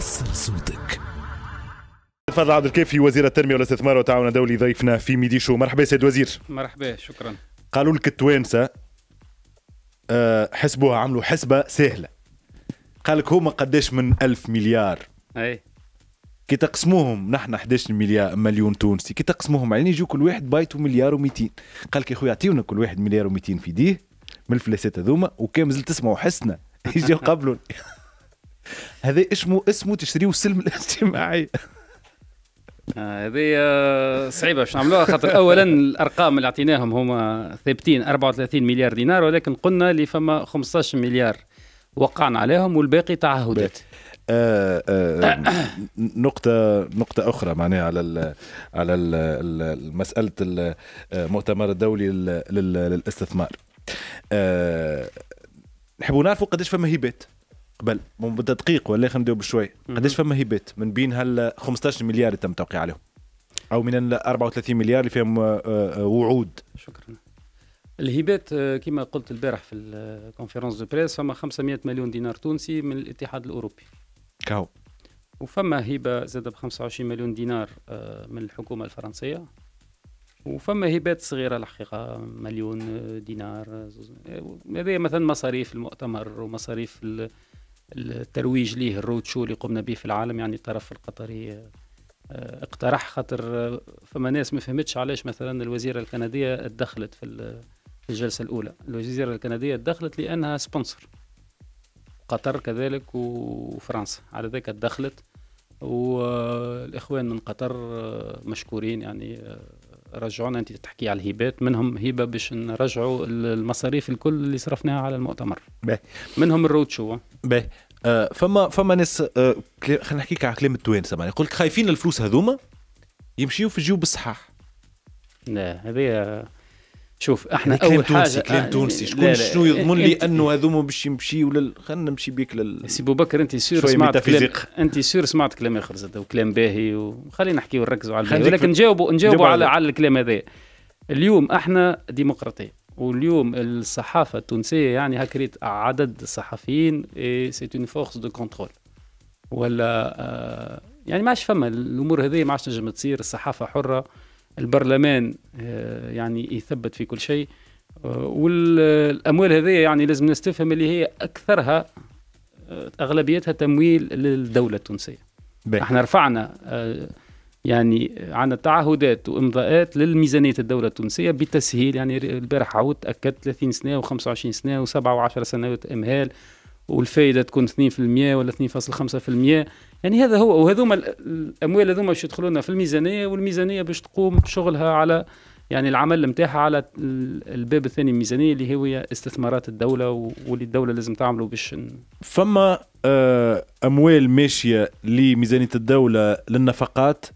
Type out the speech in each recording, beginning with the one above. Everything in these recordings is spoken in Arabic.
وصل صوتك فضل عبد الكافي وزير التنميه والاستثمار والتعاون الدولي ضيفنا في ميدي شو مرحبا سيد وزير مرحبا شكرا قالوا لك التوانسه آه، حسبوها عملوا حسبه سهله قال لك هما قداش من ألف مليار اي كي تقسموهم نحن 11 مليار مليون تونسي كي تقسموهم علينا يعني يجيو كل واحد بايتو مليار و200 قال لك يا خويا اعطيونا كل واحد مليار و200 في ديه من الفلاسات هذوما وكان مازلت تسمعوا حسنا يجيو قبلون هذا اسمه اسمه تشتريه السلم الاجتماعي آه، هذه آه، صعيبه باش نعملوها خاطر اولا الارقام اللي اعطيناهم هما ثابتين 34 مليار دينار ولكن قلنا اللي فما 15 مليار وقعنا عليهم والباقي تعهدات آه، نقطة نقطة أخرى معناها على على مسألة المؤتمر الدولي للاستثمار نحبوا نعرفوا قداش فما هبات قبل مده دقيق ولا خلينا نبداو بشوي قداش فما هبات من بين هال 15 مليار اللي تم توقيع عليهم او من ال 34 مليار اللي فيهم آه، آه، وعود شكرا الهبات آه، كما قلت البارح في الكونفرنس دو بريس فما 500 مليون دينار تونسي من الاتحاد الاوروبي كاو وفما هبه زاد ب 25 مليون دينار من الحكومه الفرنسيه وفما هبات صغيره الحقيقه مليون دينار هذه مثلا مصاريف المؤتمر ومصاريف الترويج ليه الرود شو اللي قمنا به في العالم يعني الطرف القطري آه، آه، اقترح خاطر آه، فما ناس ما فهمتش علاش مثلا الوزيره الكنديه تدخلت في الجلسه الاولى الوزيره الكنديه تدخلت لانها سبونسر قطر كذلك وفرنسا على ذلك تدخلت والاخوان من قطر مشكورين يعني رجعونا انت تحكي على الهبات منهم هبه باش نرجعوا المصاريف الكل اللي صرفناها على المؤتمر بيه. منهم الروت شو باهي آه فما فما ناس آه خلينا نحكيك على كلام التوانسه معناها يقول لك خايفين الفلوس هذوما يمشيو في جيوب الصحاح لا هذه شوف احنا يعني اول كلام حاجه كلام تونسي آه، شكون شنو يضمن لي انه هذوما باش يمشي ولا خلينا نمشي بك لل سي بكر انت سير سمعت كلام انت سير سمعت كلام اخر زاد وكلام باهي وخلينا نحكي ونركزوا على الباهي ولكن نجاوبوا نجاوبوا على على الكلام هذا اليوم احنا ديمقراطيه واليوم الصحافه التونسيه يعني هكريت عدد الصحفيين سي اون فورس دو كونترول ولا آه، يعني ما عادش فما الامور هذه ما عادش تنجم تصير الصحافه حره البرلمان آه، يعني يثبت في كل شيء آه، والاموال هذه يعني لازم نستفهم اللي هي اكثرها آه، اغلبيتها تمويل للدوله التونسيه بي. احنا رفعنا يعني عن تعهدات وامضاءات للميزانيه الدوله التونسيه بتسهيل يعني البارح عاودت اكدت 30 سنه و25 سنه و7 و10 سنوات امهال والفائده تكون 2% ولا 2.5% يعني هذا هو وهذوما الاموال هذوما باش يدخلوا لنا في الميزانيه والميزانيه باش تقوم بشغلها على يعني العمل نتاعها على الباب الثاني الميزانيه اللي هي استثمارات الدوله واللي الدوله لازم تعمله باش فما آه، اموال ماشيه لميزانيه الدوله للنفقات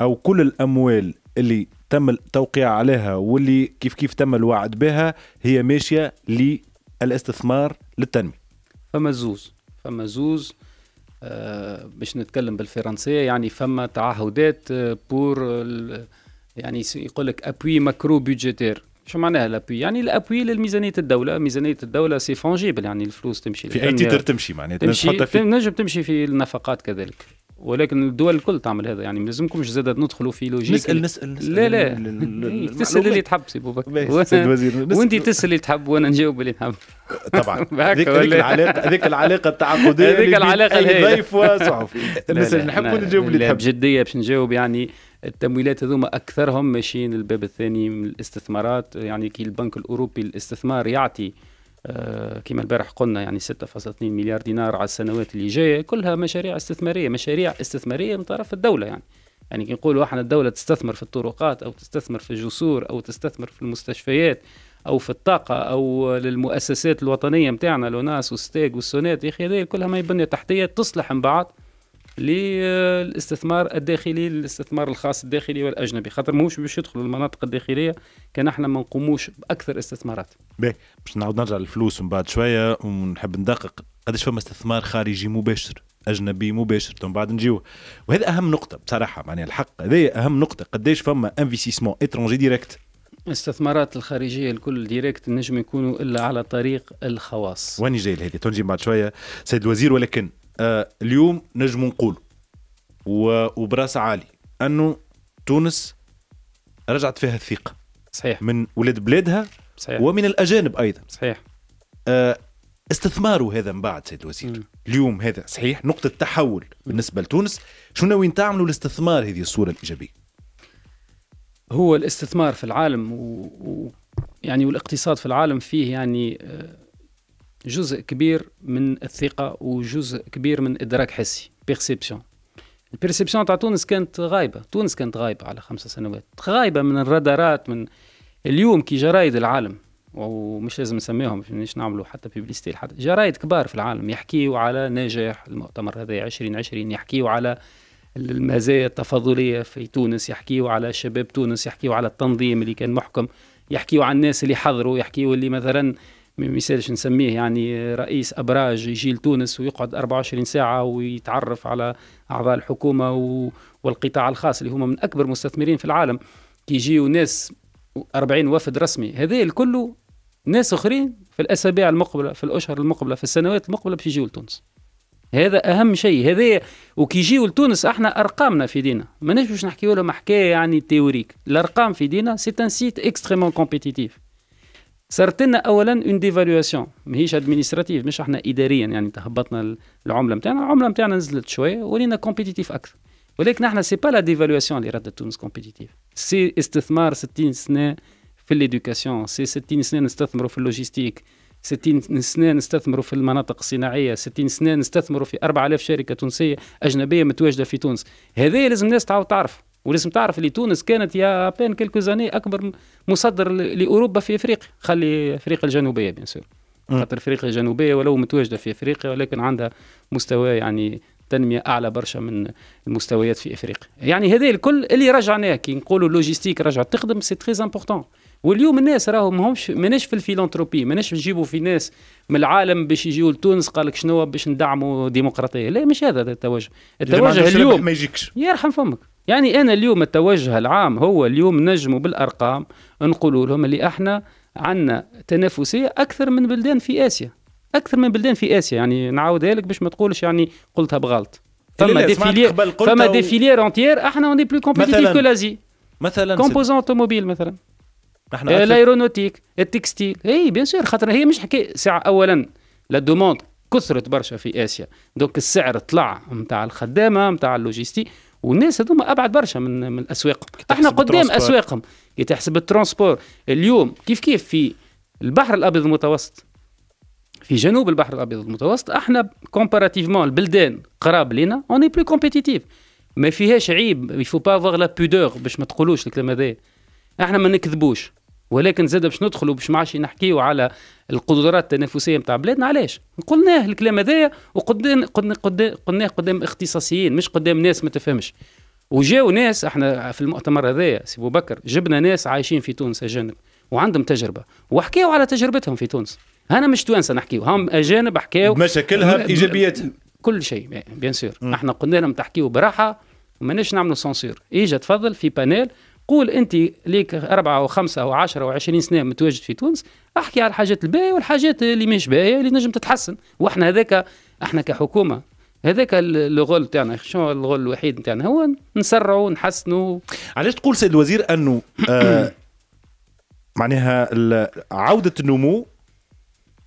او كل الاموال اللي تم التوقيع عليها واللي كيف كيف تم الوعد بها هي ماشيه للاستثمار للتنميه فما زوز فما زوز آه، باش نتكلم بالفرنسية يعني فما تعهدات بور آه، يعني يقول لك ابوي ماكرو بيجيتير شو معناها الابوي يعني الابوي للميزانيه الدوله ميزانيه الدوله سي فونجيبل يعني الفلوس تمشي في اي تيتر تمشي معناتها تمشي تنجم تمشي في النفقات كذلك ولكن الدول الكل تعمل هذا يعني ما لازمكمش زاد ندخلوا في لوجيك نسال نسال نسال لا لا إيه، تسال اللي تحب سي بوبك وانت تسال اللي تحب وانا نجاوب اللي نحب طبعا هذيك العلاقه هذيك العلاقه التعاقديه هذيك العلاقه الهائله ضيف وصحفي نسال نحب نجاوب اللي تحب بجديه باش نجاوب يعني التمويلات هذوما اكثرهم ماشيين الباب الثاني من الاستثمارات يعني كي البنك الاوروبي الاستثمار يعطي آه، كما البارح قلنا يعني 6.2 مليار دينار على السنوات اللي جايه كلها مشاريع استثماريه مشاريع استثماريه من طرف الدوله يعني يعني كي نقولوا احنا الدوله تستثمر في الطرقات او تستثمر في الجسور او تستثمر في المستشفيات او في الطاقه او للمؤسسات الوطنيه نتاعنا لوناس وستيج والسونات يا اخي هذه كلها ما بنيه تحتيه تصلح من بعض للاستثمار الداخلي للاستثمار الخاص الداخلي والاجنبي خاطر ماهوش باش يدخلوا المناطق الداخليه كان احنا ما نقوموش باكثر استثمارات. باهي باش نعاود نرجع للفلوس من بعد شويه ونحب ندقق قداش فما استثمار خارجي مباشر اجنبي مباشر من بعد نجيو وهذا اهم نقطه بصراحه معناها الحق هذه اهم نقطه قداش فما انفستيسمون اترونجي ديريكت الاستثمارات الخارجيه الكل ديريكت نجم يكونوا الا على طريق الخواص وين جاي لهذه تنجي بعد شويه سيد الوزير ولكن آه، اليوم نجم نقول وبراس عالي انه تونس رجعت فيها الثقه صحيح من ولاد بلادها صحيح. ومن الاجانب ايضا صحيح آه، استثماروا هذا من بعد سيد الوزير م. اليوم هذا صحيح نقطه تحول بالنسبه لتونس شو ناويين تعملوا لاستثمار هذه الصوره الايجابيه هو الاستثمار في العالم و... و... يعني والاقتصاد في العالم فيه يعني آه، جزء كبير من الثقه وجزء كبير من ادراك حسي بيرسيبسيون البيرسيبسيون تاع تونس كانت غايبه تونس كانت غايبه على خمسة سنوات غايبه من الرادارات من اليوم كي جرايد العالم ومش لازم نسميهم مش نعملوا حتى بيبليستي لحد جرايد كبار في العالم يحكيوا على نجاح المؤتمر هذا 2020 يحكيوا على المزايا التفضلية في تونس يحكيوا على شباب تونس يحكيوا على التنظيم اللي كان محكم يحكيوا على الناس اللي حضروا يحكيوا اللي مثلا ما مثالش نسميه يعني رئيس ابراج يجي لتونس ويقعد 24 ساعه ويتعرف على اعضاء الحكومه والقطاع الخاص اللي هما من اكبر مستثمرين في العالم كي يجيو ناس 40 وفد رسمي هذا الكل ناس اخرين في الاسابيع المقبله في الاشهر المقبله في السنوات المقبله باش يجيو لتونس هذا اهم شيء هذا وكي يجيو لتونس احنا ارقامنا في دينا ماناش باش نحكيو لهم حكايه يعني تيوريك الارقام في دينا سي ان سيت اكستريمون كومبيتيتيف صارت لنا اولا اون ديفالواسيون ماهيش ادمينستراتيف مش احنا اداريا يعني تهبطنا العمله نتاعنا العمله نتاعنا نزلت شويه ولينا كومبيتيتيف اكثر ولكن احنا سي با لا ديفالواسيون اللي ردت تونس كومبيتيتيف سي استثمار 60 سنه في ليدوكاسيون سي 60 سنه نستثمروا في اللوجيستيك 60 سنه نستثمروا في المناطق الصناعيه 60 سنه نستثمروا في 4000 شركه تونسيه اجنبيه متواجده في تونس هذه لازم الناس تعاود تعرف ولازم تعرف اللي تونس كانت يا بين كيلكو زاني اكبر مصدر لاوروبا في افريقيا خلي افريقيا الجنوبيه بيان سور خاطر افريقيا الجنوبيه ولو متواجده في افريقيا ولكن عندها مستوى يعني تنميه اعلى برشا من المستويات في افريقيا يعني هذا الكل اللي رجعناه كي نقولوا لوجيستيك رجعت تخدم سي تري امبورطون واليوم الناس راهو ماهمش ماناش في الفيلانتروبي ماناش نجيبوا في ناس من العالم باش يجيو لتونس قال لك شنو باش ندعموا ديمقراطيه لا مش هذا التوجه التوجه اليوم ما يجيكش يرحم فمك يعني أنا اليوم التوجه العام هو اليوم نجموا بالأرقام نقولوا لهم اللي احنا عندنا تنافسية أكثر من بلدان في آسيا أكثر من بلدان في آسيا يعني نعاودها لك باش ما تقولش يعني قلتها بغلط فما ديفيلير فما ديفيلير اونتيير احنا اوني بلو كومبيتيتيف كو لازي مثلا كومبوزون اوتوموبيل مثلا احنا الايرونوتيك آه، التكستيل اي بيان سور خاطر هي مش حكايه ساعه اولا لا دوموند كثرت برشا في اسيا دونك السعر طلع نتاع الخدامه نتاع اللوجيستي والناس هذوما ابعد برشا من من اسواقهم احنا قدام اسواقهم يتحسب الترونسبور اليوم كيف كيف في البحر الابيض المتوسط في جنوب البحر الابيض المتوسط احنا كومباراتيفمون البلدان قراب لينا اوني بلو كومبيتيتيف ما فيهاش عيب يفو با افوار لا بودور باش ما تقولوش الكلام هذا احنا ما نكذبوش ولكن زاد باش ندخلوا باش ما عادش نحكيوا على القدرات التنافسيه نتاع بلادنا علاش؟ قلناه الكلام هذايا وقدام قدام قلناه قدام اختصاصيين مش قدام ناس ما تفهمش وجاو ناس احنا في المؤتمر هذايا سي بو بكر جبنا ناس عايشين في تونس اجانب وعندهم تجربه وحكيوا على تجربتهم في تونس انا مش توانسه نحكيو هم اجانب حكاوا مشاكلها ايجابياتها كل شيء بيان سور احنا قلنا لهم تحكيو براحه وماناش نعملوا سانسور اجا تفضل في بانيل قول انت ليك أربعة أو خمسة أو عشرة أو عشرين سنة متواجد في تونس احكي على الحاجات الباهية والحاجات اللي مش باهية اللي نجم تتحسن واحنا هذاك احنا كحكومة هذاك الغول تاعنا شنو الغول الوحيد تاعنا هو نسرعوا نحسنوا علاش تقول سيد الوزير انه آه معناها عوده النمو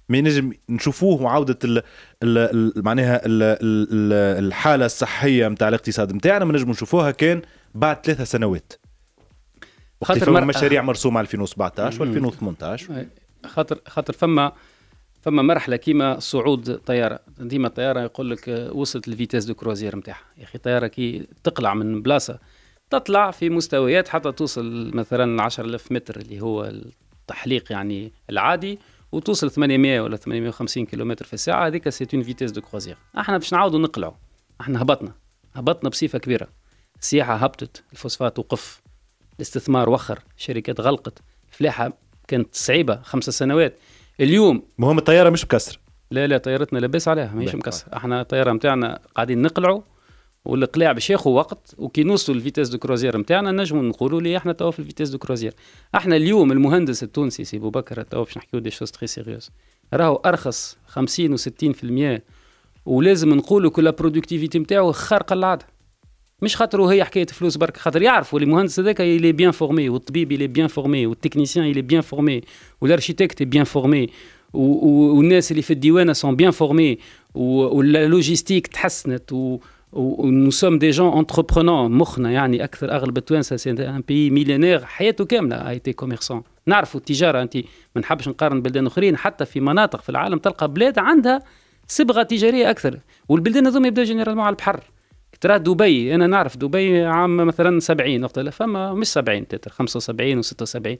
ما ينجم نشوفوه وعوده الـ الـ معناها الـ الـ الحاله الصحيه نتاع الاقتصاد نتاعنا ما نجم نشوفوها كان بعد ثلاثة سنوات خاطر مر... مشاريع آه. مرسومه 2017 و 2018 خاطر خاطر فما فما مرحله كيما صعود طياره ديما الطياره يقول لك آه، وصلت الفيتاز دو كروزير نتاعها يا اخي الطياره كي تقلع من بلاصه تطلع في مستويات حتى توصل مثلا 10000 متر اللي هو التحليق يعني العادي وتوصل 800 ولا 850 كيلومتر في الساعه هذيك سي اون فيتيس دو كروزير احنا باش نعاودوا نقلعوا احنا هبطنا هبطنا بصفه كبيره السياحه هبطت الفوسفات وقف الاستثمار وخر شركات غلقت فلاحة كانت صعيبة خمسة سنوات اليوم مهم الطيارة مش مكسر لا لا طيارتنا لبس عليها ماهيش مكسر احنا الطيارة نتاعنا قاعدين نقلعوا والاقلاع باش ياخذ وقت وكي نوصلوا للفيتاس دو كروزير نتاعنا نجموا نقولوا لي احنا توا في الفيتاس دو كروزير احنا اليوم المهندس التونسي سي بكر توا باش نحكيو دي شوز تري سيريوز راهو ارخص 50 و 60% ولازم نقولوا كل برودكتيفيتي نتاعو خارقه العاده مش خاطر هي حكايه فلوس برك خاطر يعرفوا المهندس هذاك اللي بيان فورمي والطبيب اللي بيان فورمي والتكنيسيان اللي بيان فورمي والارشيتكت بيان فورمي والناس اللي في الديوانه سون بيان فورمي واللوجيستيك تحسنت و ونو سوم دي جون انتربرونون مخنا يعني اكثر اغلب التوانسه سي ان بي ميلينير حياته كامله ايتي كوميرسون نعرفوا التجاره انت ما نحبش نقارن بلدان اخرين حتى في مناطق في العالم تلقى بلاد عندها صبغه تجاريه اكثر والبلدان هذوما يبداو جينيرالمون على البحر ترى دبي انا نعرف دبي عام مثلا 70 وقتها فما مش 70 تتر 75 و76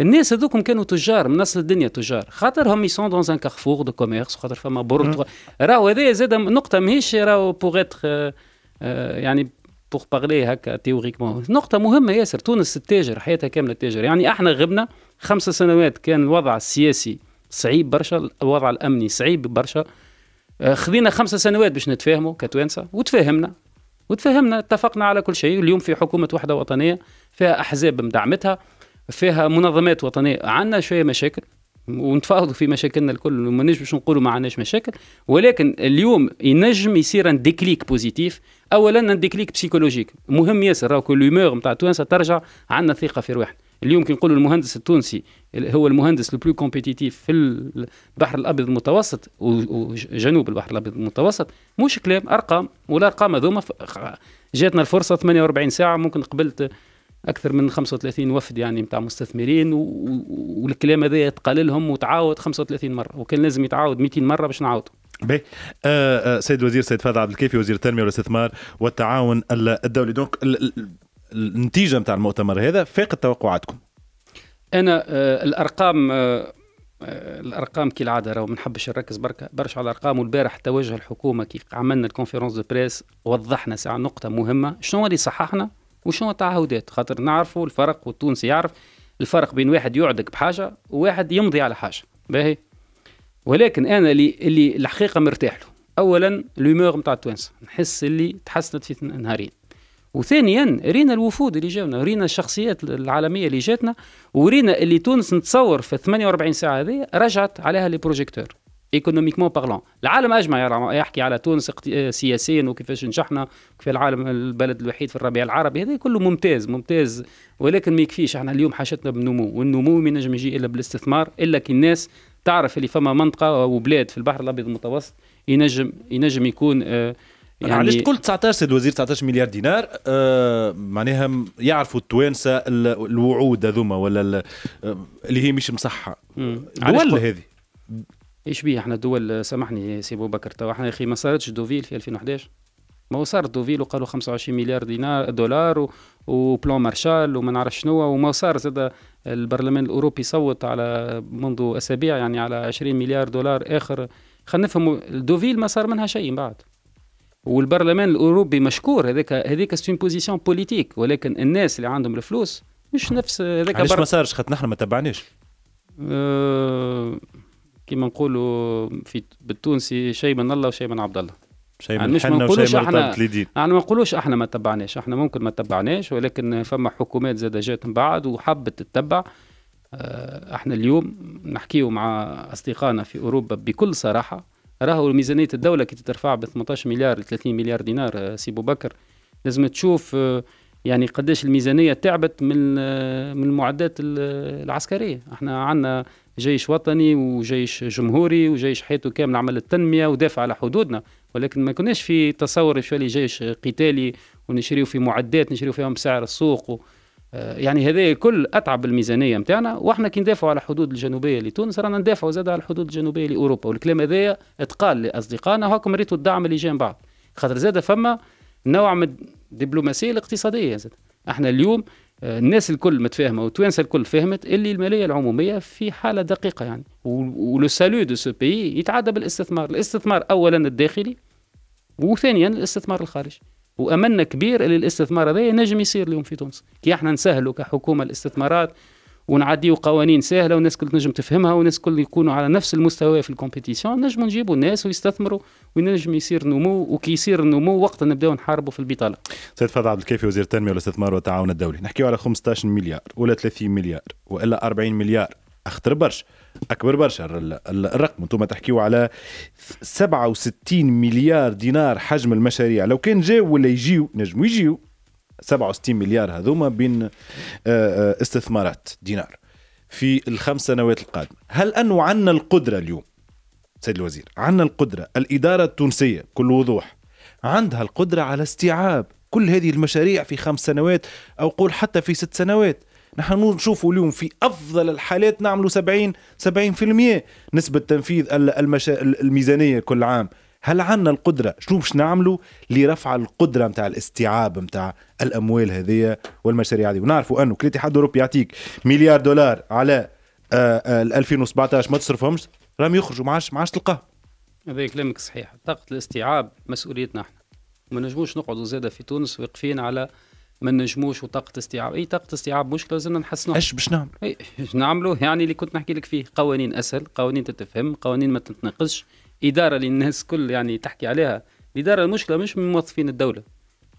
الناس هذوكم كانوا تجار من اصل الدنيا تجار خاطر هم يسون دون ان كارفور دو كوميرس خاطر فما برد راهو هذايا زاد نقطه ماهيش راهو بوغ اتر آه، آه، يعني بوغ باغلي هكا تيوريكمون نقطة مهمة ياسر تونس التاجر حياتها كاملة تاجر يعني احنا غبنا خمس سنوات كان الوضع السياسي صعيب برشا الوضع الأمني صعيب برشا آه، خذينا خمسة سنوات باش نتفاهموا كتوانسة وتفاهمنا وتفاهمنا اتفقنا على كل شيء اليوم في حكومة وحدة وطنية فيها أحزاب مدعمتها فيها منظمات وطنية عندنا شوية مشاكل ونتفاوضوا في مشاكلنا الكل وما نجمش نقولوا ما عندناش مشاكل ولكن اليوم ينجم يصير ان ديكليك بوزيتيف اولا ان ديكليك بسيكولوجيك مهم ياسر راهو لومور نتاع توانسه ترجع عندنا ثقه في روحنا اليوم كي نقولوا المهندس التونسي هو المهندس لو بلو كومبيتيتيف في البحر الابيض المتوسط وجنوب البحر الابيض المتوسط مش كلام ارقام والارقام هذوما جاتنا الفرصه 48 ساعه ممكن قبلت اكثر من 35 وفد يعني نتاع مستثمرين والكلام هذا يتقال لهم وتعاود 35 مره وكان لازم يتعاود 200 مره باش نعاود باهي آه سيد الوزير سيد فهد عبد الكافي وزير التنميه والاستثمار والتعاون الدولي دونك النتيجه نتاع المؤتمر هذا فاقت توقعاتكم انا آه، الارقام آه، آه، الارقام كالعاده راهو ما نحبش نركز برك برشا على الارقام والبارح توجه الحكومه كي عملنا الكونفرنس دو بريس وضحنا ساعه نقطه مهمه شنو اللي صححنا وشنو التعهدات خاطر نعرفوا الفرق والتونسي يعرف الفرق بين واحد يعدك بحاجه وواحد يمضي على حاجه باهي ولكن انا اللي اللي الحقيقه مرتاح له اولا لومور نتاع التوانسه نحس اللي تحسنت في نهارين وثانيا رينا الوفود اللي جاونا رينا الشخصيات العالميه اللي جاتنا ورينا اللي تونس نتصور في 48 ساعه هذه رجعت عليها لي بروجيكتور ايكونوميكمون بارلون العالم اجمع يحكي على تونس سياسيا وكيفاش نجحنا وكيف العالم البلد الوحيد في الربيع العربي هذا كله ممتاز ممتاز ولكن ما يكفيش احنا اليوم حاجتنا بالنمو والنمو ما ينجم يجي الا بالاستثمار الا كي الناس تعرف اللي فما منطقه وبلاد في البحر الابيض المتوسط ينجم ينجم يكون آه يعني علاش يعني- تقول 19 سيد الوزير 19 مليار دينار آه معناها يعرفوا التوانسه الوعود هذوما ولا آه، اللي هي مش مصحه دول هذه ايش بيه احنا دول سامحني سي بو بكر تو احنا يا اخي ما صارتش دوفيل في 2011 ما هو صار دوفيل وقالوا 25 مليار دينار دولار و... وبلان مارشال وما نعرف شنو وما صار زاد البرلمان الاوروبي صوت على منذ اسابيع يعني على 20 مليار دولار اخر خلينا نفهموا دوفيل ما صار منها شيء من بعد والبرلمان الاوروبي مشكور هذاك هذيك سون بوزيسيون بوليتيك ولكن الناس اللي عندهم الفلوس مش نفس هذاك علاش ما صارش خاطر نحن ما تبعناش آه، كيما نقولوا في بالتونسي شيء من الله وشيء من عبد الله شيء من يعني من نقولوش احنا يعني ما نقولوش احنا ما تبعناش احنا ممكن ما تبعناش ولكن فما حكومات زاد جات من بعد وحبت تتبع آه، احنا اليوم نحكيه مع اصدقائنا في اوروبا بكل صراحه راهو ميزانيه الدوله كي تترفع ب 18 مليار ل 30 مليار دينار آه، سي بو بكر لازم تشوف آه، يعني قداش الميزانيه تعبت من آه، من المعدات العسكريه احنا عندنا جيش وطني وجيش جمهوري وجيش حياته كامل عمل التنميه ودافع على حدودنا ولكن ما كناش في تصور شوالي جيش قتالي ونشريو في معدات نشريو فيهم بسعر السوق آه، يعني هذا كل اتعب الميزانيه نتاعنا واحنا كي ندافعوا على الحدود الجنوبيه لتونس رانا ندافعوا زاد على الحدود الجنوبيه لاوروبا والكلام هذايا اتقال لاصدقائنا هاكم ريتوا الدعم اللي جاي من بعد خاطر زاد فما نوع من الدبلوماسيه الاقتصاديه زاد احنا اليوم آه، الناس الكل متفاهمه والتوانسه الكل فهمت اللي الماليه العموميه في حاله دقيقه يعني ولو سالو دو سو بي يتعدى بالاستثمار الاستثمار اولا الداخلي وثانيا الاستثمار الخارجي واملنا كبير اللي الاستثمار هذا نجم يصير اليوم في تونس كي احنا نسهلوا كحكومه الاستثمارات ونعديوا قوانين سهله والناس كل تنجم تفهمها والناس كل يكونوا على نفس المستوى في الكومبيتيسيون نجموا نجيبوا الناس ويستثمروا وينجم يصير نمو وكي يصير النمو وقت نبداو نحاربوا في البطاله. سيد فضل عبد الكافي وزير التنميه والاستثمار والتعاون الدولي، نحكيو على 15 مليار ولا 30 مليار والا 40 مليار اخطر برشا. اكبر برشا الرقم انتم تحكيوا على 67 مليار دينار حجم المشاريع لو كان جاو ولا يجيو نجموا يجيو 67 مليار هذوما بين آه، آه، استثمارات دينار في الخمس سنوات القادمه هل انه عندنا القدره اليوم سيد الوزير عندنا القدره الاداره التونسيه كل وضوح عندها القدره على استيعاب كل هذه المشاريع في خمس سنوات او قول حتى في ست سنوات نحن نشوف اليوم في افضل الحالات نعملوا 70 70% نسبه تنفيذ المشا... الميزانيه كل عام هل عندنا القدرة شنو باش نعملوا لرفع القدرة نتاع الاستيعاب نتاع الأموال هذية والمشاريع هذه ونعرفوا أنه كل اتحاد أوروبي يعطيك مليار دولار على 2017 آه، آه، ما تصرفهمش راهم يخرجوا ما عادش ما عادش تلقاهم هذا كلامك صحيح طاقة الاستيعاب مسؤوليتنا احنا ما نجموش نقعدوا زادة في تونس واقفين على ما نجموش وطاقه استيعاب اي طاقه استيعاب مشكله لازمنا نحسنوها ايش باش نعمل؟ إيه، ايش نعملوا يعني اللي كنت نحكي لك فيه قوانين اسهل قوانين تتفهم قوانين ما تتناقضش اداره للناس كل يعني تحكي عليها الاداره المشكله مش من موظفين الدوله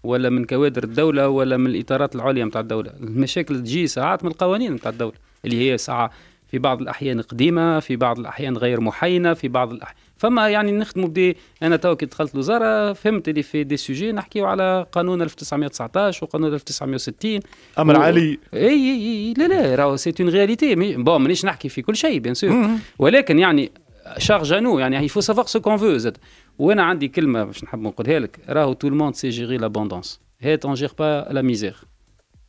ولا من كوادر الدوله ولا من الاطارات العليا نتاع الدوله المشاكل تجي ساعات من القوانين نتاع الدوله اللي هي ساعه في بعض الاحيان قديمه في بعض الاحيان غير محينه في بعض الأحيان فما يعني نخدموا بدي انا تو كي دخلت الوزاره فهمت اللي في دي سوجي نحكيو على قانون 1919 وقانون 1960 امر و... علي اي اي لا لا راهو سي اون رياليتي مي بون مانيش نحكي في كل شيء بيان سور ولكن يعني شارج انو يعني يفو سافوار سو كون فو زاد وانا عندي كلمه باش نحب نقولها لك راهو تو الموند سي جيري لابوندونس هات اون جير با لا ميزير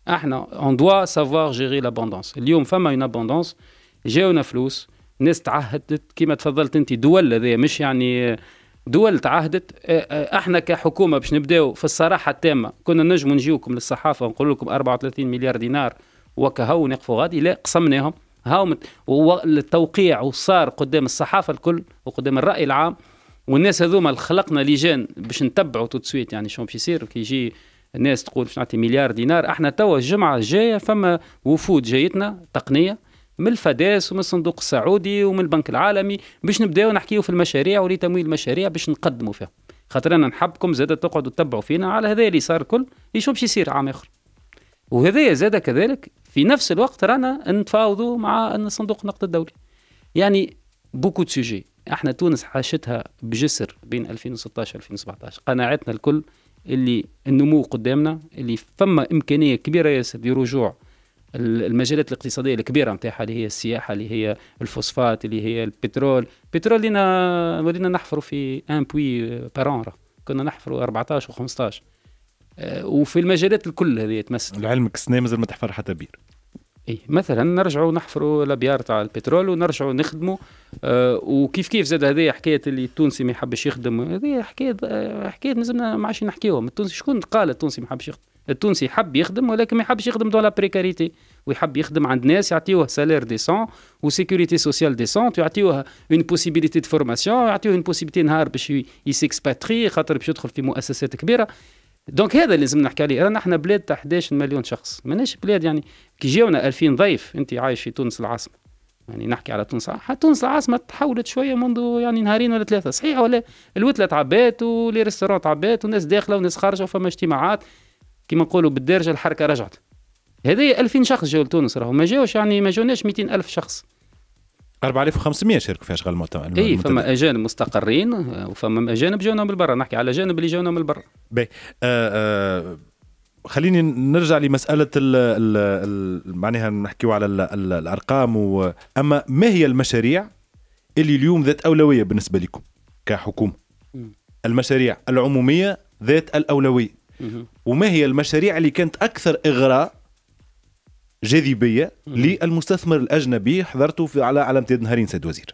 احنا اون دوا سافوار جيري لابوندونس اليوم فما اون ابوندونس جاونا فلوس ناس تعهدت كما تفضلت انت دول هذه مش يعني دول تعهدت آه، آه، احنا كحكومه باش نبداو في الصراحه التامه كنا نجم نجيوكم للصحافه ونقول لكم 34 مليار دينار وكهو نقفوا غادي لا قسمناهم هاو التوقيع وصار قدام الصحافه الكل وقدام الراي العام والناس هذوما اللي خلقنا لجان باش نتبعوا تو سويت يعني شنو باش يصير كي يجي الناس تقول باش نعطي مليار دينار احنا توا الجمعه الجايه فما وفود جايتنا تقنيه من الفداس ومن الصندوق السعودي ومن البنك العالمي باش نبداو نحكيو في المشاريع ولتمويل المشاريع باش نقدموا فيها خاطر انا نحبكم زاد تقعدوا تتبعوا فينا على هذا اللي صار الكل يشوف باش يصير عام اخر وهذا زاد كذلك في نفس الوقت رانا نتفاوضوا مع ان صندوق النقد الدولي يعني بوكو سوجي احنا تونس حاشتها بجسر بين 2016 2017 قناعتنا الكل اللي النمو قدامنا اللي فما امكانيه كبيره ياسر لرجوع المجالات الاقتصاديه الكبيره نتاعها اللي هي السياحه اللي هي الفوسفات اللي هي البترول البترول لينا ولينا نحفروا في ان بوي بارون كنا نحفروا 14 و15 آه، وفي المجالات الكل هذه تمس لعلمك السنه مازال ما تحفر حتى بير اي مثلا نرجعوا نحفروا لابيار تاع البترول ونرجعوا نخدموا آه وكيف كيف زاد هذه حكايه اللي التونسي ما يحبش يخدم هذه حكايه آه، حكايه لازمنا ما عادش نحكيوها التونسي شكون قال التونسي ما يحبش يخدم التونسي يحب يخدم ولكن ما يحبش يخدم دون لا بريكاريتي ويحب يخدم عند ناس يعطيوه سالير ديسون وسيكوريتي سوسيال ديسون يعطيوه اون بوسيبيليتي دو فورماسيون يعطيوه اون بوسيبيليتي نهار باش يسيكسباتري خاطر باش يدخل في مؤسسات كبيره دونك هذا اللي لازم نحكي عليه رانا احنا بلاد تاع 11 مليون شخص ماناش بلاد يعني كي جاونا 2000 ضيف انت عايش في تونس العاصمه يعني نحكي على تونس حتى تونس العاصمه تحولت شويه منذ يعني نهارين ولا ثلاثه صحيح ولا الوتله تعبات ولي ريستورون تعبات وناس داخله وناس خارجه وفما اجتماعات كيما نقولوا بالدارجه الحركه رجعت هذه 2000 شخص جاوا لتونس راهو ما جاوش يعني ما جاوناش 200 الف شخص 4500 شاركوا في اشغال المؤتمر اي فما اجانب مستقرين وفما اجانب جاونا من برا نحكي على اجانب اللي جاونا من برا باهي آه, آه، خليني نرجع لمساله معناها نحكيو على الـ الـ الارقام و اما ما هي المشاريع اللي اليوم ذات اولويه بالنسبه لكم كحكومه المشاريع العموميه ذات الاولويه وما هي المشاريع اللي كانت اكثر اغراء جاذبيه للمستثمر الاجنبي حضرته في على على امتداد نهارين سيد وزير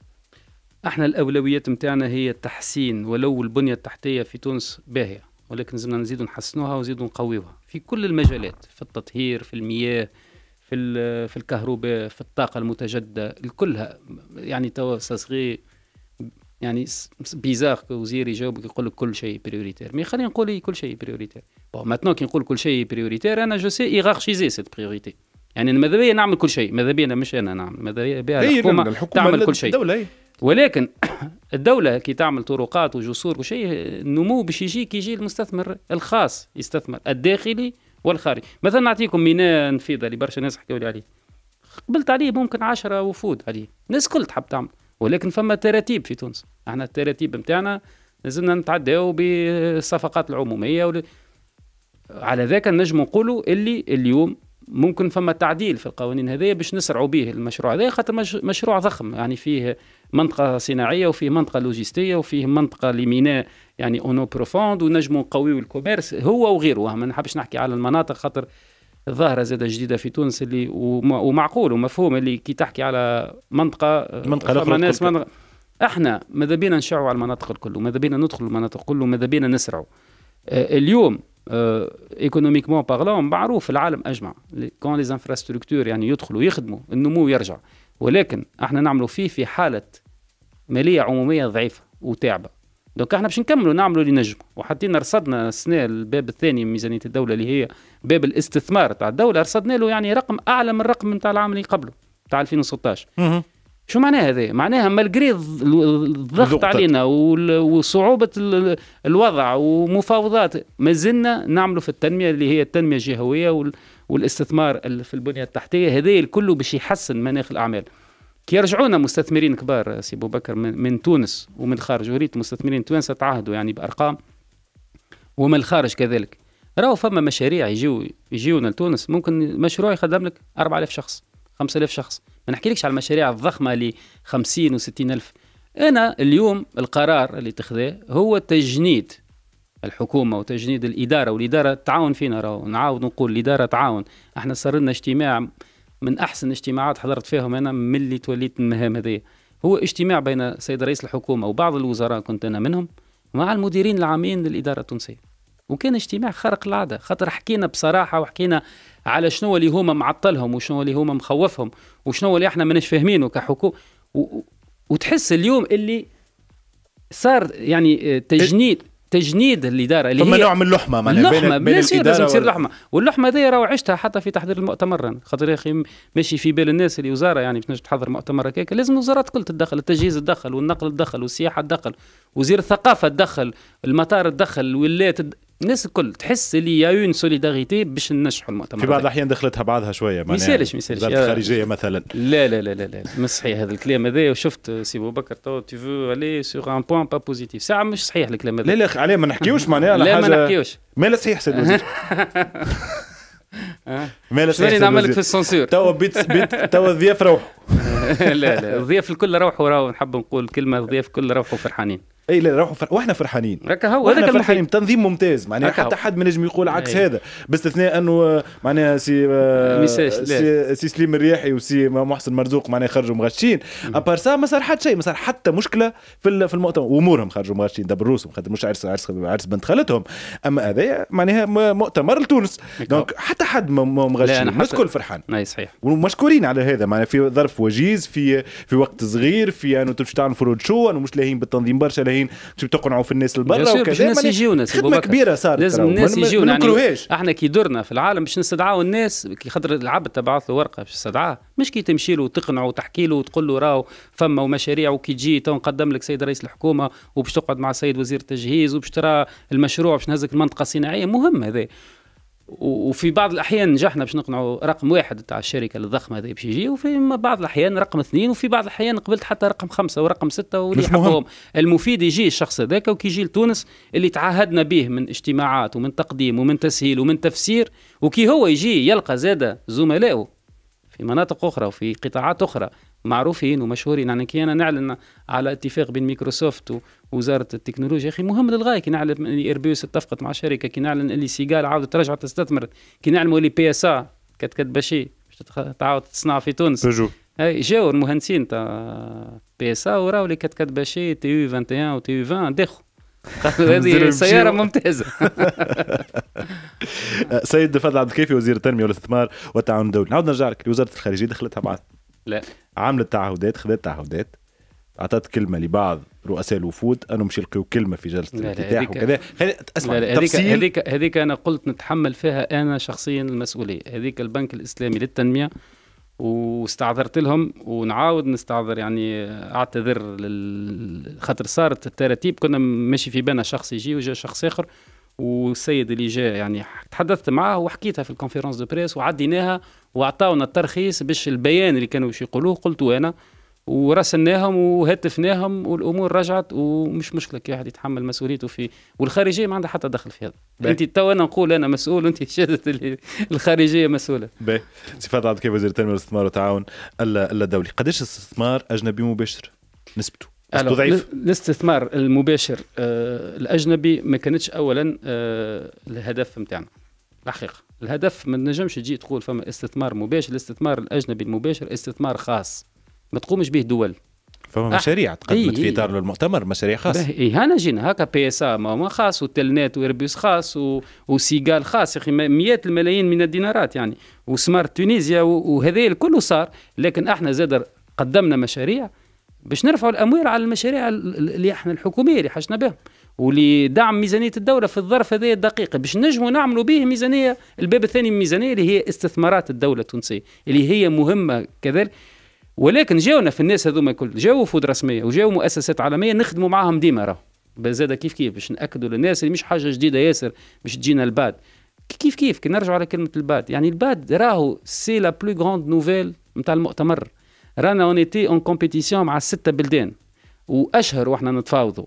احنا الاولويات نتاعنا هي التحسين ولو البنيه التحتيه في تونس باهيه ولكن لازمنا نزيدوا نحسنوها ونزيدوا نقويوها في كل المجالات في التطهير في المياه في في الكهرباء في الطاقه المتجدده كلها يعني توا صغير يعني بيزار وزير يجاوبك يقول لك كل شيء بريوريتير مي خلينا نقول كل شيء بريوريتير بون ماتنو كي نقول كل شيء بريوريتير انا جو سي ايغارشيزي سيت بريوريتي يعني ماذا بيا نعمل كل شيء ماذا بيا مش انا نعمل ماذا بيا الحكومه, الحكومة تعمل كل شيء الدولة ولكن الدولة كي تعمل طرقات وجسور وشيء النمو باش يجي كي يجي المستثمر الخاص يستثمر الداخلي والخارجي مثلا نعطيكم ميناء نفيض اللي برشا ناس حكوا لي عليه قبلت عليه ممكن عشرة وفود عليه الناس كل تحب تعمل ولكن فما تراتيب في تونس احنا التراتيب نتاعنا لازمنا نتعداو بالصفقات العموميه على ذاك نجم نقولوا اللي اليوم ممكن فما تعديل في القوانين هذه باش نسرعوا به المشروع هذا خاطر مشروع ضخم يعني فيه منطقه صناعيه وفيه منطقه لوجستيه وفيه منطقه لميناء يعني اونو بروفوند ونجموا نقويوا الكوميرس هو وغيره ما نحبش نحكي على المناطق خاطر ظاهره زاده جديده في تونس اللي ومعقول ومفهوم اللي كي تحكي على منطقه منطقه الاخرى ناس منطقة احنا ماذا بينا نشعوا على المناطق الكل وماذا بينا ندخلوا المناطق الكل وماذا بينا نسرعوا Euh, اليوم ايكونوميكمون euh, بارلون معروف العالم اجمع كون لي انفراستركتور يعني يدخلوا يخدموا النمو يرجع ولكن احنا نعملوا فيه في حاله ماليه عموميه ضعيفه وتعبه دونك احنا باش نكملوا نعملوا اللي نجموا وحطينا رصدنا السنه الباب الثاني من ميزانيه الدوله اللي هي باب الاستثمار تاع الدوله رصدنا له يعني رقم اعلى من الرقم نتاع العام اللي قبله تاع 2016 شو معناها هذا؟ معناها ملقري الضغط علينا وصعوبة الوضع ومفاوضات ما زلنا نعملوا في التنمية اللي هي التنمية الجهوية والاستثمار في البنية التحتية هذا الكل باش يحسن مناخ الأعمال كي يرجعونا مستثمرين كبار سي بو بكر من تونس ومن الخارج وريت مستثمرين توانسه تعهدوا يعني بارقام ومن الخارج كذلك راهو فما مشاريع يجيو يجيونا لتونس ممكن مشروع يخدم لك 4000 شخص 5000 شخص ما نحكيلكش على المشاريع الضخمه اللي 50 و60 الف انا اليوم القرار اللي اتخذه هو تجنيد الحكومه وتجنيد الاداره والاداره تعاون فينا راهو نعاود نقول الاداره تعاون احنا صار لنا اجتماع من احسن اجتماعات حضرت فيهم انا ملي توليت المهام هذه هو اجتماع بين سيد رئيس الحكومه وبعض الوزراء كنت انا منهم مع المديرين العامين للاداره التونسيه وكان اجتماع خارق العاده خاطر حكينا بصراحه وحكينا على شنو اللي هما معطلهم وشنو اللي هما مخوفهم وشنو اللي احنا ماناش فاهمينه كحكومه وتحس اليوم اللي صار يعني تجنيد تجنيد الاداره اللي هي نوع من اللحمه معناها اللحمه بين الاداره لازم تصير وال... لحمه واللحمه هذه راهو عشتها حتى في تحضير المؤتمر خاطر يا اخي ماشي في بال الناس اللي وزاره يعني باش تحضر مؤتمر هكاك لازم الوزارات كل تدخل التجهيز تدخل والنقل تدخل والسياحه تدخل وزير الثقافه تدخل المطار تدخل الولايات الناس الكل تحس اللي يا اون سوليداريتي باش ننجحوا المؤتمر في بعض الاحيان دخلتها بعضها شويه ما يسالش ما يسالش وزاره الخارجيه مثلا لا لا لا لا لا مش صحيح هذا الكلام هذا وشفت سي بو بكر تو تي فو الي سور ان بوان با بوزيتيف ساعه مش صحيح الكلام هذا لا لا عليه ما نحكيوش معناها لا ما نحكيوش ما لا صحيح سي الوزير ما لا صحيح نعمل لك في السنسور تو بيت تو الضياف روحوا لا لا الضيف الكل روحوا راهو نحب نقول كلمه الضيف أه. الكل روحوا فرحانين اي لا روحوا فر... واحنا فرحانين هكا هو هذاك المحيط تنظيم ممتاز معناها حتى حد ما نجم يقول عكس أي. هذا باستثناء انه معناها سي آه، ميساش. سي, سي سليم الرياحي وسي محسن مرزوق معناها خرجوا مغشين ابار سا ما صار حتى شيء ما صار حتى مشكله في في المؤتمر وامورهم خرجوا مغشين دبر روسهم خاطر مش عرس عرس عرس بنت خالتهم اما هذا معناها مؤتمر لتونس دونك حتى حد مغشين الناس الكل فرحان اي صحيح ومشكورين على هذا معناها في ظرف وجيز تركيز في في وقت صغير في انه تمشي تعمل فرود شو انه مش لاهين بالتنظيم برشا لاهين تمشي تقنعوا في الناس البرا وكذا الناس يجيونا خدمه كبيره صارت لازم الناس يجيونا يعني احنا كي درنا في العالم باش نستدعاو الناس كي خاطر العبد تبعث له ورقه باش تستدعاه مش كي تمشي له وتقنعه وتحكي له وتقول له راهو فما ومشاريع وكي تجي تو نقدم لك سيد رئيس الحكومه وباش تقعد مع سيد وزير التجهيز وباش ترى المشروع باش نهزك المنطقه الصناعيه مهم هذا وفي بعض الاحيان نجحنا باش نقنعوا رقم واحد تاع الشركه الضخمه هذه باش يجي وفي بعض الاحيان رقم اثنين وفي بعض الاحيان قبلت حتى رقم خمسه ورقم سته واللي حقهم المفيد يجي الشخص هذاك وكي يجي لتونس اللي تعهدنا به من اجتماعات ومن تقديم ومن تسهيل ومن تفسير وكي هو يجي يلقى زاده زملائه في مناطق اخرى وفي قطاعات اخرى معروفين ومشهورين يعني كي انا نعلن على اتفاق بين مايكروسوفت ووزاره التكنولوجيا اخي مهم للغايه كي نعلم اير اربيوس اتفقت مع شركه كي نعلن اللي سيجال عاودت رجعت تستثمر كي نعلن اللي بي اس ا كتكت باشي تعاود تصنع في تونس بجو. اي جاو المهندسين تاع بي اس ا وراو اللي كتكت باشي تي يو 21 وتي يو 20 دخلوا هذه سياره ممتازه سيد فضل عبد الكافي وزير التنميه والاستثمار والتعاون الدولي نعاود نرجع لك لوزاره الخارجيه دخلتها بعد لا عملت تعهدات خذت تعهدات اعطت كلمه لبعض رؤساء الوفود انه مش يلقيوا كلمه في جلسه الافتتاح وكذا اسمع هذيك هذيك هذيك انا قلت نتحمل فيها انا شخصيا المسؤوليه هذيك البنك الاسلامي للتنميه واستعذرت لهم ونعاود نستعذر يعني اعتذر خاطر صارت التراتيب كنا ماشي في بنا شخص يجي وجا شخص اخر والسيد اللي جاء يعني تحدثت معاه وحكيتها في الكونفيرنس دو بريس وعديناها واعطاونا الترخيص باش البيان اللي كانوا باش يقولوه قلت انا ورسلناهم وهتفناهم والامور رجعت ومش مشكله كي واحد يتحمل مسؤوليته في والخارجيه ما عندها حتى دخل في هذا انت تو انا نقول انا مسؤول وانت شدت الخارجيه مسؤوله باهي صفات عبد الكريم وزير التنميه والاستثمار والتعاون الدولي قداش استثمار اجنبي مباشر نسبته استضعف الاستثمار المباشر آه، الاجنبي ما كانتش اولا آه، الهدف نتاعنا الحقيقه الهدف ما نجمش تجي تقول فما استثمار مباشر الاستثمار الاجنبي المباشر استثمار خاص ما تقومش به دول فما مشاريع تقدمت في دار المؤتمر مشاريع خاصة اي هنا جينا هكا بي اس ما هو خاص وتلنات ويربيوس خاص و... وسيجال خاص يا اخي مئات الملايين من الدينارات يعني وسمارت تونيزيا و... وهذا الكل صار لكن احنا زاد قدمنا مشاريع باش نرفعوا الاموال على المشاريع اللي احنا الحكوميه اللي حشنا بهم ولدعم ميزانيه الدوله في الظرف هذا الدقيق باش نجموا نعملوا به ميزانيه الباب الثاني من الميزانيه اللي هي استثمارات الدوله التونسيه اللي هي مهمه كذلك ولكن جاونا في الناس هذوما الكل جاوا فود رسميه وجاوا مؤسسات عالميه نخدموا معاهم ديما راهو بزاده كيف كيف باش ناكدوا للناس اللي مش حاجه جديده ياسر باش تجينا الباد كيف كيف كي نرجعوا على كلمه الباد يعني الباد راهو سي لا بلو غروند نوفيل نتاع المؤتمر رانا اونيتي اون كومبيتيسيون مع ستة بلدان واشهر واحنا نتفاوضوا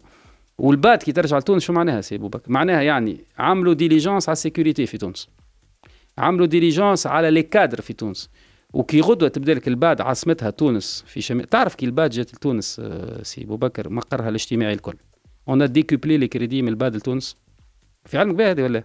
والبات كي ترجع لتونس شو معناها سي بكر معناها يعني عملوا ديليجونس على السيكوريتي في تونس عملوا ديليجونس على لي كادر في تونس وكي غدوه تبدا لك الباد عاصمتها تونس في شمال تعرف كي الباد جات لتونس آه، سي بو بكر مقرها الاجتماعي الكل اون ديكوبلي لي كريدي من الباد لتونس في علمك بها هذه ولا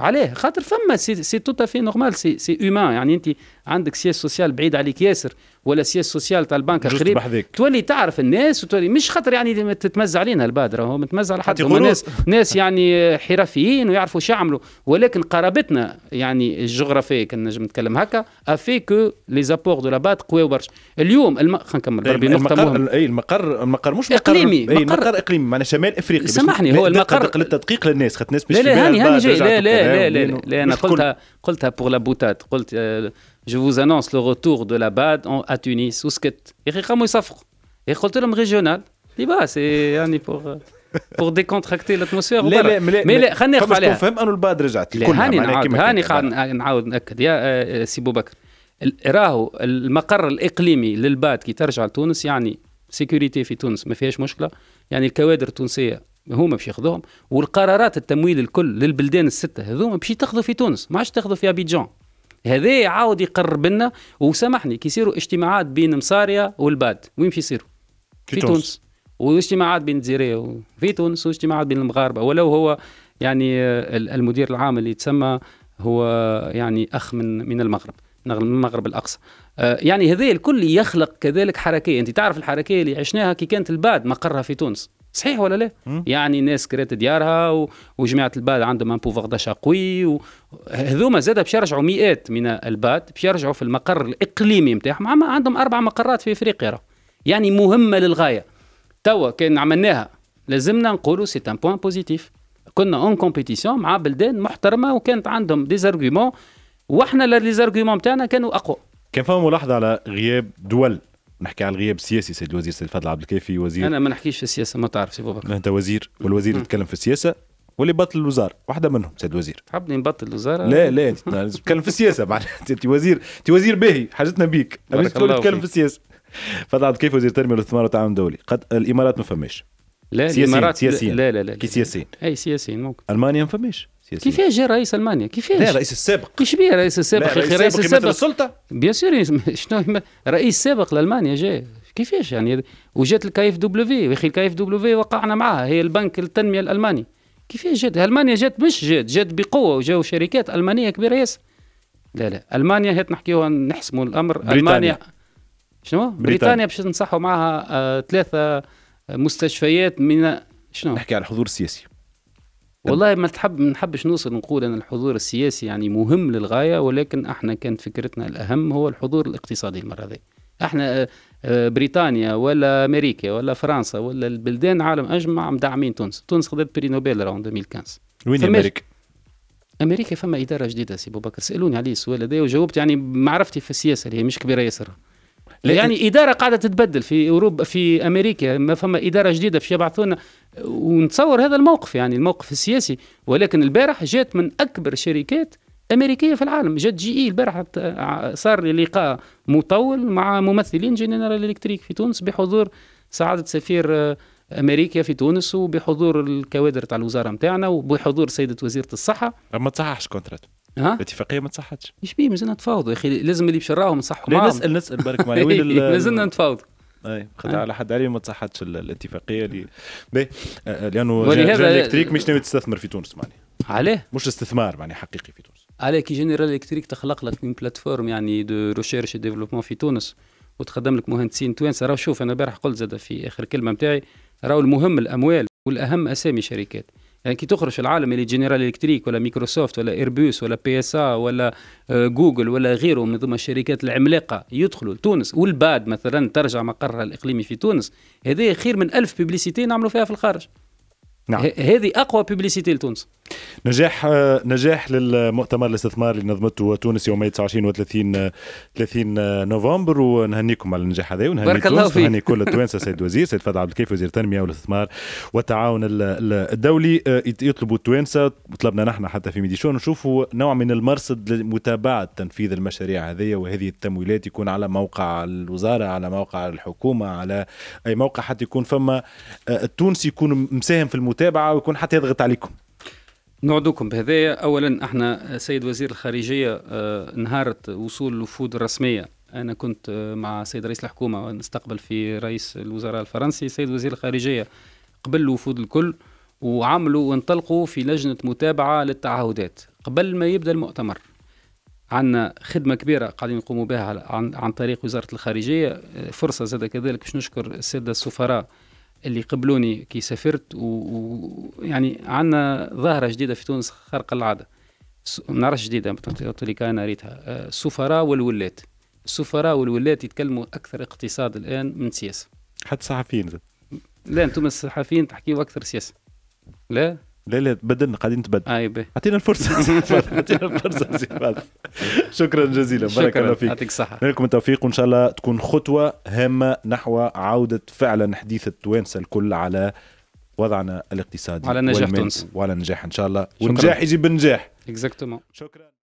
علاه خاطر فما سي سي توت افي نورمال سي سي اومان يعني انت عندك سياس سوسيال بعيد عليك ياسر ولا سياس سوسيال تاع البنك قريب تولي تعرف الناس وتولي مش خاطر يعني تتمزع علينا البادره هو متمز على حد ناس ناس يعني حرفيين ويعرفوا شو يعملوا ولكن قرابتنا يعني الجغرافيه كان نجم نتكلم هكا افي كو لي زابور دو لاباد قوي برشا اليوم الم... خلينا نكمل ضربي إيه، نقطه مهمه اي المقر المقر مش اقليمي إيه، مقر, مقر, مقر اقليمي معناها شمال افريقيا سامحني هو المقر للتدقيق للناس خاطر الناس مش لا لا هاني يعني هاني جاي لا لا لا لا انا قلتها قلتها بور لابوتات قلت آه، جو فوز انونس لو روتور دو لا باد ا تونس وسكت يا اخي قاموا يصفقوا قلت لهم ريجيونال لباس يعني بور بور ديكونتراكتي pour, لا لا مي لا خلينا نقف عليها فهم انه الباد رجعت كلها هاني نعاود هاني قاعد نعاود ناكد يا سي بكر راهو المقر الاقليمي للباد كي ترجع لتونس يعني سيكوريتي في تونس ما فيهاش مشكله يعني الكوادر التونسيه هما باش ياخذوهم والقرارات التمويل الكل للبلدان السته هذوما باش تاخذوا في تونس ما عادش تاخذوا في ابيجان هذا يعاود يقرب لنا وسامحني كي يصيروا اجتماعات بين مصاريه والباد وين في يصيروا؟ في, في تونس, واجتماعات بين زيري في تونس واجتماعات بين المغاربه ولو هو يعني آه، المدير العام اللي يتسمى هو يعني اخ من من المغرب من المغرب الاقصى آه، يعني هذا الكل يخلق كذلك حركيه انت تعرف الحركيه اللي عشناها كي كانت الباد مقرها في تونس صحيح ولا لا؟ يعني ناس كرات ديارها و... وجماعه الباد عندهم ان بوفوار داشا قوي و... هذوما زاد باش يرجعوا مئات من الباد باش يرجعوا في المقر الاقليمي نتاعهم عم عندهم اربع مقرات في افريقيا يعني مهمه للغايه توا كان عملناها لازمنا نقولوا سي ان بوان بوزيتيف كنا اون كومبيتيسيون مع بلدان محترمه وكانت عندهم ديزارغيومون واحنا ليزارغيومون نتاعنا كانوا اقوى كان فما ملاحظه على غياب دول نحكي على الغياب السياسي سيد الوزير سيد فضل عبد الكافي وزير انا ما نحكيش في السياسه ما تعرف سي بكر انت وزير والوزير يتكلم في السياسه واللي بطل الوزاره واحده منهم سيد الوزير تحبني نبطل الوزاره لا لا تتكلم في السياسه معناتها انت وزير انت وزير باهي حاجتنا بيك تتكلم في السياسه فضل عبد الكافي وزير التنميه والاستثمار والتعاون الدولي قد الامارات ما فماش لا سياسين. الامارات سياسيين لا لا لا كي سياسيين اي سياسيين ممكن المانيا ما فماش سياسيه كيفاش جا رئيس المانيا كيفاش لا رئيس السابق كيفاش بيه رئيس السابق رئيس, رئيس السابق السلطه بيان سور شنو رئيس سابق لالمانيا جاء كيفاش يعني وجات الكايف اف دبليو اخي الكي اف دبليو وقعنا معاها هي البنك التنميه الالماني كيفاش جات المانيا جات مش جات جات بقوه وجاو شركات المانيه كبيره ياسر لا لا المانيا هات نحكيوها نحسموا الامر بريطانيا. المانيا شنو بريطانيا, باش تنصحوا معها آه ثلاثه مستشفيات من شنو نحكي على الحضور السياسي والله ما تحب ما نحبش نوصل نقول ان الحضور السياسي يعني مهم للغايه ولكن احنا كانت فكرتنا الاهم هو الحضور الاقتصادي المره هذه احنا آه، آه، بريطانيا ولا امريكا ولا فرنسا ولا البلدان عالم اجمع مدعمين تونس تونس خذت بري نوبل راوند 2015 وين امريكا امريكا فما اداره جديده سي بكر سالوني عليه السؤال هذا وجاوبت يعني معرفتي في السياسه اللي هي مش كبيره ياسر يعني اداره قاعده تتبدل في اوروبا في امريكا ما فما اداره جديده في يبعثونا ونتصور هذا الموقف يعني الموقف السياسي ولكن البارح جات من اكبر شركات امريكيه في العالم جات جي اي البارح صار لقاء مطول مع ممثلين جنرال الكتريك في تونس بحضور سعاده سفير آه، امريكا في تونس وبحضور الكوادر تاع الوزاره نتاعنا وبحضور سيده وزيره الصحه ما تصححش كونترات ها الاتفاقيه ما تصحتش ايش بيه مازلنا نتفاوضوا يا اخي لازم اللي بشراهم نصحوا معاهم نسال نسال برك ما وين مازلنا نتفاوضوا اي خاطر على حد علمي ما تصحتش الاتفاقيه اللي بي لانه جنرال الكتريك مش ناوي تستثمر في تونس معناها عليه مش استثمار معناها حقيقي في تونس عليه كي جنرال الكتريك تخلق لك من بلاتفورم يعني دو ريشيرش ديفلوبمون في تونس وتخدم لك مهندسين توانسه راه شوف انا البارح قلت زاد في اخر كلمه نتاعي راهو المهم الاموال والاهم اسامي شركات يعني كي تخرج في العالم اللي جنرال الكتريك ولا مايكروسوفت ولا ايربوس ولا بي اس ا ولا جوجل آه، ولا غيره من ضمن الشركات العملاقه يدخلوا لتونس والباد مثلا ترجع مقرها الاقليمي في تونس هذه خير من ألف بيبليسيتي نعملوا فيها في الخارج نعم هذه اقوى بيبليسيتي لتونس نجاح آه، نجاح للمؤتمر الاستثماري اللي نظمته تونس يومي 29 و 30 30 نوفمبر ونهنيكم على النجاح هذا ونهني بارك الله ونهني كل التوانسه سيد وزير سيد فهد عبد الكيف وزير التنميه والاستثمار والتعاون الدولي آه، يطلبوا التوانسه وطلبنا نحن حتى في ميديشون نشوفوا نوع من المرصد لمتابعه تنفيذ المشاريع هذه وهذه التمويلات يكون على موقع الوزاره على موقع الحكومه على اي موقع حتى يكون فما آه، التونسي يكون مساهم في المتابعه ويكون حتى يضغط عليكم نوعدوكم بهذايا اولا احنا سيد وزير الخارجيه آه، انهارت وصول الوفود الرسميه انا كنت آه، مع سيد رئيس الحكومه نستقبل في رئيس الوزراء الفرنسي سيد وزير الخارجيه قبل الوفود الكل وعملوا وانطلقوا في لجنه متابعه للتعهدات قبل ما يبدا المؤتمر عندنا خدمة كبيرة قاعدين نقوموا بها عن, عن طريق وزارة الخارجية آه، فرصة زاد كذلك باش نشكر السادة السفراء اللي قبلوني كي سافرت ويعني و... يعني عندنا ظاهره جديده في تونس خارق العاده ما نعرفش جديده اللي كان ريتها آه، السفراء والولات السفراء والولات يتكلموا اكثر اقتصاد الان من سياسه حتى صحفيين لا انتم الصحفيين تحكيوا اكثر سياسه لا لا لا تبدلنا قاعدين نتبدل اي آه، بي اعطينا الفرصه اعطينا الفرصه شكرا جزيلا بارك الله فيك يعطيك الصحه لكم التوفيق وان شاء الله تكون خطوه هامه نحو عوده فعلا حديث التوانسه الكل على وضعنا الاقتصادي على نجاح تونس وعلى نجاح ان شاء الله والنجاح يجيب النجاح اكزاكتومون شكرا